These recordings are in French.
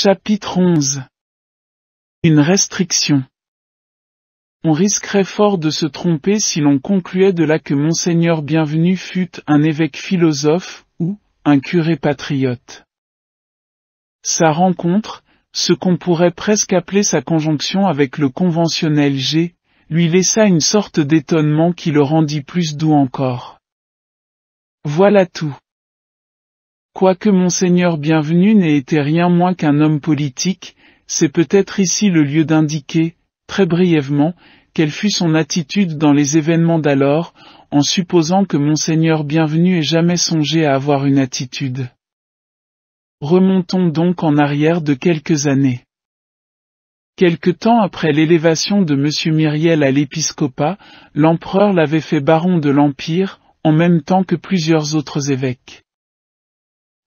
Chapitre 11 Une restriction On risquerait fort de se tromper si l'on concluait de là que Monseigneur Bienvenu fût un évêque philosophe, ou un curé patriote. Sa rencontre, ce qu'on pourrait presque appeler sa conjonction avec le conventionnel G, lui laissa une sorte d'étonnement qui le rendit plus doux encore. Voilà tout. Quoique monseigneur bienvenu n'ait été rien moins qu'un homme politique, c'est peut-être ici le lieu d'indiquer, très brièvement, quelle fut son attitude dans les événements d'alors, en supposant que monseigneur bienvenu ait jamais songé à avoir une attitude. Remontons donc en arrière de quelques années. Quelque temps après l'élévation de M. Myriel à l'épiscopat, l'empereur l'avait fait baron de l'Empire, en même temps que plusieurs autres évêques.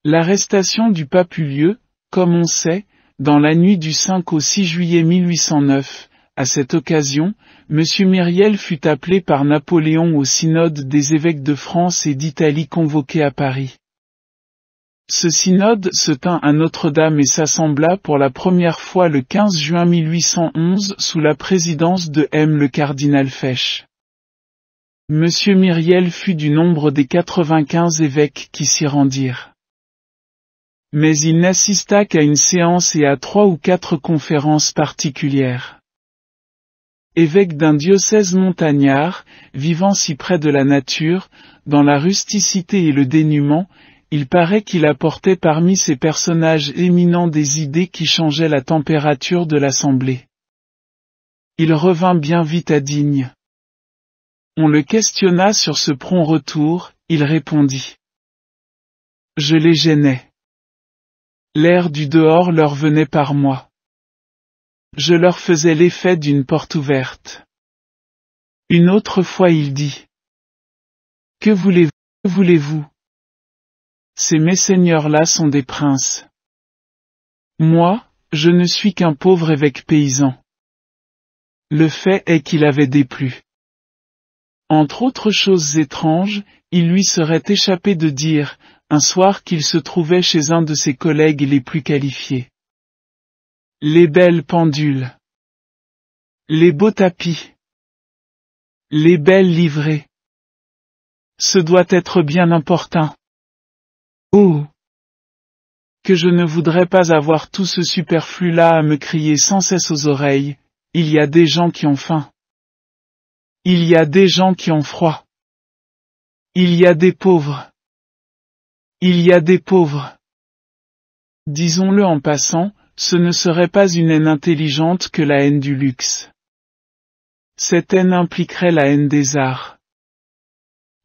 L'arrestation du pape eut lieu, comme on sait, dans la nuit du 5 au 6 juillet 1809. À cette occasion, M. Myriel fut appelé par Napoléon au synode des évêques de France et d'Italie convoqué à Paris. Ce synode se tint à Notre-Dame et s'assembla pour la première fois le 15 juin 1811 sous la présidence de M. le cardinal Fesch. M. Myriel fut du nombre des 95 évêques qui s'y rendirent mais il n'assista qu'à une séance et à trois ou quatre conférences particulières. Évêque d'un diocèse montagnard, vivant si près de la nature, dans la rusticité et le dénuement, il paraît qu'il apportait parmi ses personnages éminents des idées qui changeaient la température de l'assemblée. Il revint bien vite à Digne. On le questionna sur ce prompt retour, il répondit. Je les gênais. L'air du dehors leur venait par moi. Je leur faisais l'effet d'une porte ouverte. Une autre fois il dit. Que voulez-vous voulez Ces messeigneurs-là sont des princes. Moi, je ne suis qu'un pauvre évêque paysan. Le fait est qu'il avait déplu. Entre autres choses étranges, il lui serait échappé de dire, un soir qu'il se trouvait chez un de ses collègues les plus qualifiés. Les belles pendules. Les beaux tapis. Les belles livrées. Ce doit être bien important. Oh que je ne voudrais pas avoir tout ce superflu-là à me crier sans cesse aux oreilles, il y a des gens qui ont faim. Il y a des gens qui ont froid. Il y a des pauvres. Il y a des pauvres. Disons-le en passant, ce ne serait pas une haine intelligente que la haine du luxe. Cette haine impliquerait la haine des arts.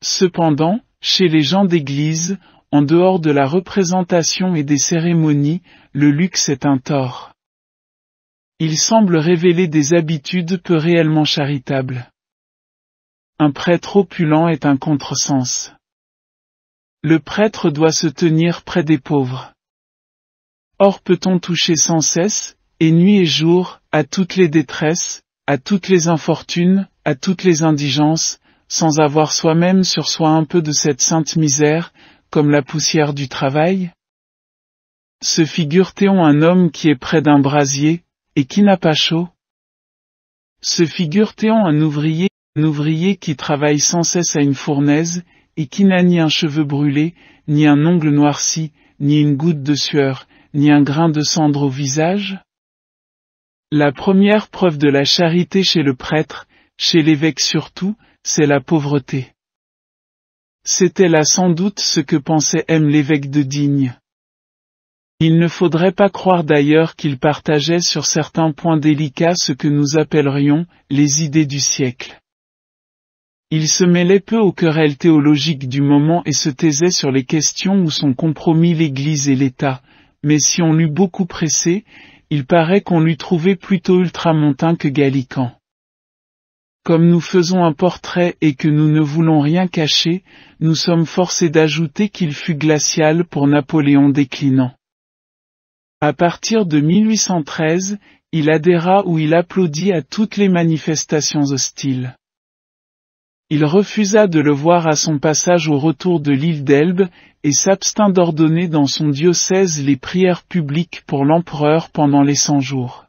Cependant, chez les gens d'église, en dehors de la représentation et des cérémonies, le luxe est un tort. Il semble révéler des habitudes peu réellement charitables. Un prêtre opulent est un contresens le prêtre doit se tenir près des pauvres. Or peut-on toucher sans cesse, et nuit et jour, à toutes les détresses, à toutes les infortunes, à toutes les indigences, sans avoir soi-même sur soi un peu de cette sainte misère, comme la poussière du travail Se figure-t-on un homme qui est près d'un brasier, et qui n'a pas chaud Se figure-t-on un ouvrier, un ouvrier qui travaille sans cesse à une fournaise, et qui n'a ni un cheveu brûlé, ni un ongle noirci, ni une goutte de sueur, ni un grain de cendre au visage La première preuve de la charité chez le prêtre, chez l'évêque surtout, c'est la pauvreté. C'était là sans doute ce que pensait M l'évêque de Digne. Il ne faudrait pas croire d'ailleurs qu'il partageait sur certains points délicats ce que nous appellerions les idées du siècle. Il se mêlait peu aux querelles théologiques du moment et se taisait sur les questions où sont compromis l'Église et l'État, mais si on l'eût beaucoup pressé, il paraît qu'on l'eût trouvé plutôt ultramontain que gallican. Comme nous faisons un portrait et que nous ne voulons rien cacher, nous sommes forcés d'ajouter qu'il fut glacial pour Napoléon déclinant. À partir de 1813, il adhéra ou il applaudit à toutes les manifestations hostiles. Il refusa de le voir à son passage au retour de l'île d'Elbe, et s'abstint d'ordonner dans son diocèse les prières publiques pour l'empereur pendant les cent jours.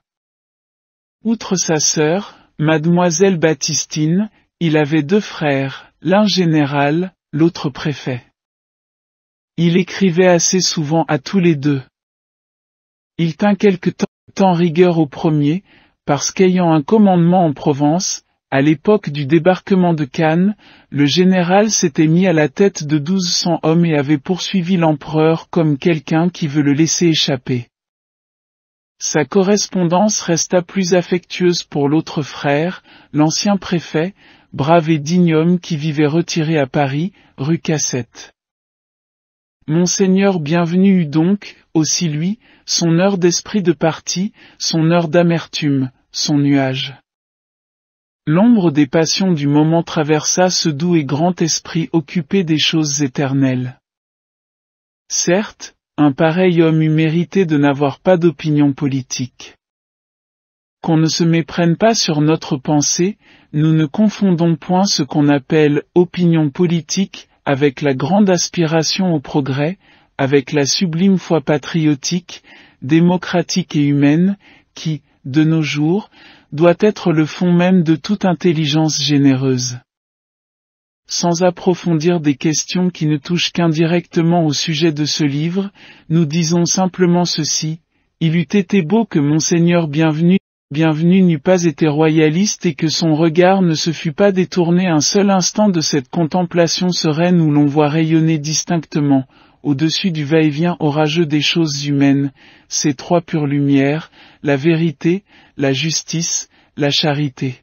Outre sa sœur, mademoiselle Baptistine, il avait deux frères, l'un général, l'autre préfet. Il écrivait assez souvent à tous les deux. Il tint quelque temps rigueur au premier, parce qu'ayant un commandement en Provence, à l'époque du débarquement de Cannes, le général s'était mis à la tête de cents hommes et avait poursuivi l'empereur comme quelqu'un qui veut le laisser échapper. Sa correspondance resta plus affectueuse pour l'autre frère, l'ancien préfet, brave et digne homme qui vivait retiré à Paris, rue Cassette. Monseigneur Bienvenu eut donc, aussi lui, son heure d'esprit de parti, son heure d'amertume, son nuage. L'ombre des passions du moment traversa ce doux et grand esprit occupé des choses éternelles. Certes, un pareil homme eût mérité de n'avoir pas d'opinion politique. Qu'on ne se méprenne pas sur notre pensée, nous ne confondons point ce qu'on appelle opinion politique avec la grande aspiration au progrès, avec la sublime foi patriotique, démocratique et humaine, qui, de nos jours, doit être le fond même de toute intelligence généreuse. Sans approfondir des questions qui ne touchent qu'indirectement au sujet de ce livre, nous disons simplement ceci, il eût été beau que monseigneur bienvenu Bienvenu n'eût pas été royaliste et que son regard ne se fût pas détourné un seul instant de cette contemplation sereine où l'on voit rayonner distinctement, au-dessus du va-et-vient orageux des choses humaines, ces trois pures lumières, la vérité, la justice, la charité.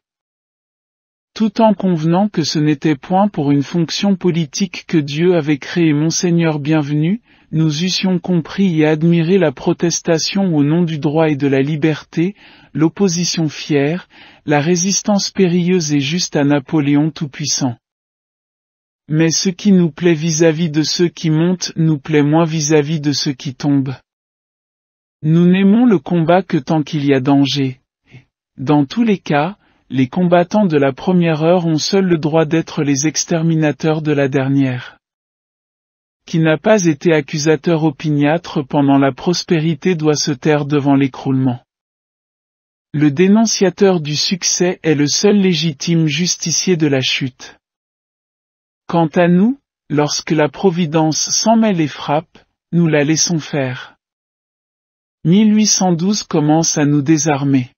Tout en convenant que ce n'était point pour une fonction politique que Dieu avait créé Monseigneur Bienvenu, nous eussions compris et admiré la protestation au nom du droit et de la liberté, l'opposition fière, la résistance périlleuse et juste à Napoléon Tout-Puissant. Mais ce qui nous plaît vis-à-vis de ceux qui montent nous plaît moins vis-à-vis de ceux qui tombent. Nous n'aimons le combat que tant qu'il y a danger. Dans tous les cas, les combattants de la première heure ont seuls le droit d'être les exterminateurs de la dernière. Qui n'a pas été accusateur opiniâtre pendant la prospérité doit se taire devant l'écroulement. Le dénonciateur du succès est le seul légitime justicier de la chute. Quant à nous, lorsque la Providence s'en mêle et frappe, nous la laissons faire. 1812 commence à nous désarmer.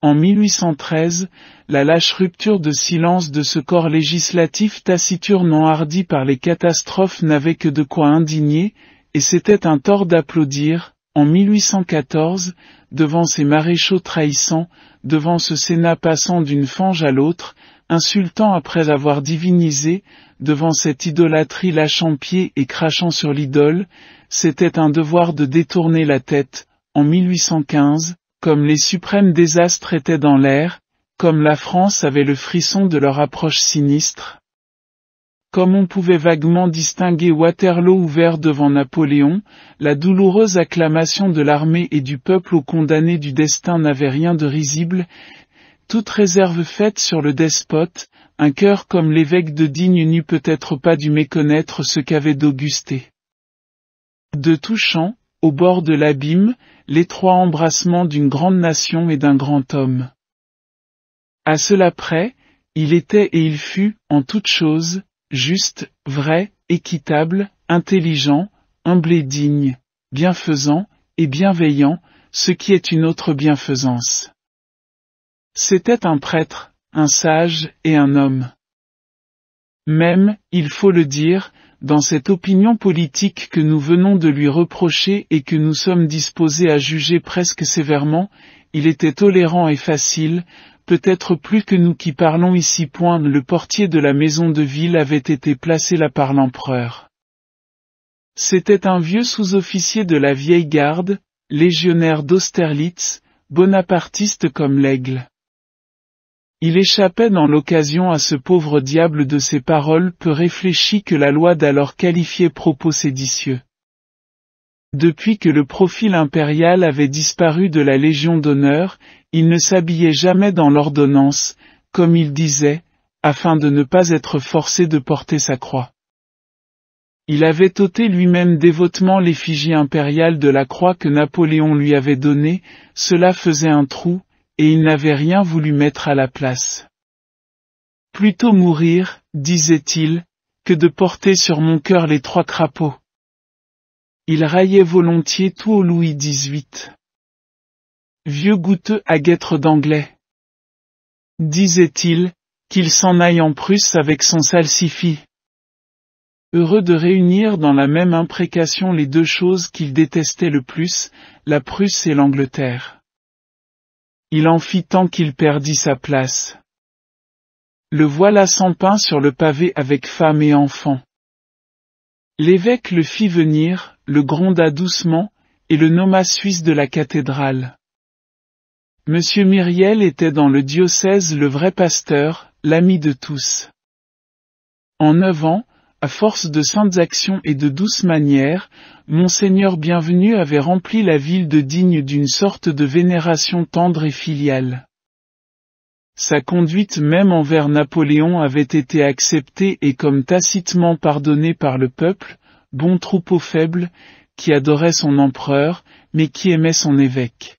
En 1813, la lâche rupture de silence de ce corps législatif taciturne hardi par les catastrophes n'avait que de quoi indigner, et c'était un tort d'applaudir, en 1814, devant ces maréchaux trahissants, devant ce Sénat passant d'une fange à l'autre, insultant après avoir divinisé, devant cette idolâtrie lâchant pied et crachant sur l'idole, c'était un devoir de détourner la tête, en 1815, comme les suprêmes désastres étaient dans l'air, comme la France avait le frisson de leur approche sinistre. Comme on pouvait vaguement distinguer Waterloo ouvert devant Napoléon, la douloureuse acclamation de l'armée et du peuple aux condamnés du destin n'avait rien de risible, toute réserve faite sur le despote, un cœur comme l'évêque de Digne n'eût peut-être pas dû méconnaître ce qu'avait d'augusté. De touchant, au bord de l'abîme, l'étroit embrassement d'une grande nation et d'un grand homme. À cela près, il était et il fut, en toutes choses, juste, vrai, équitable, intelligent, humble et digne, bienfaisant, et bienveillant, ce qui est une autre bienfaisance. C'était un prêtre, un sage et un homme. Même, il faut le dire, dans cette opinion politique que nous venons de lui reprocher et que nous sommes disposés à juger presque sévèrement, il était tolérant et facile, peut-être plus que nous qui parlons ici point le portier de la maison de ville avait été placé là par l'empereur. C'était un vieux sous-officier de la vieille garde, légionnaire d'Austerlitz, bonapartiste comme l'aigle. Il échappait dans l'occasion à ce pauvre diable de ses paroles peu réfléchies que la loi d'alors qualifiait propos séditieux. Depuis que le profil impérial avait disparu de la Légion d'honneur, il ne s'habillait jamais dans l'ordonnance, comme il disait, afin de ne pas être forcé de porter sa croix. Il avait ôté lui-même dévotement l'effigie impériale de la croix que Napoléon lui avait donnée, cela faisait un trou, et il n'avait rien voulu mettre à la place. Plutôt mourir, disait-il, que de porter sur mon cœur les trois crapauds. Il raillait volontiers tout au Louis XVIII. Vieux goûteux à guêtre d'anglais. Disait-il, qu'il s'en aille en Prusse avec son salsifis. Heureux de réunir dans la même imprécation les deux choses qu'il détestait le plus, la Prusse et l'Angleterre. Il en fit tant qu'il perdit sa place. Le voilà sans pain sur le pavé avec femme et enfant. L'évêque le fit venir, le gronda doucement, et le nomma suisse de la cathédrale. Monsieur Myriel était dans le diocèse le vrai pasteur, l'ami de tous. En neuf ans, à force de saintes actions et de douces manières, Monseigneur Bienvenu avait rempli la ville de Digne d'une sorte de vénération tendre et filiale. Sa conduite même envers Napoléon avait été acceptée et comme tacitement pardonnée par le peuple, bon troupeau faible, qui adorait son empereur, mais qui aimait son évêque.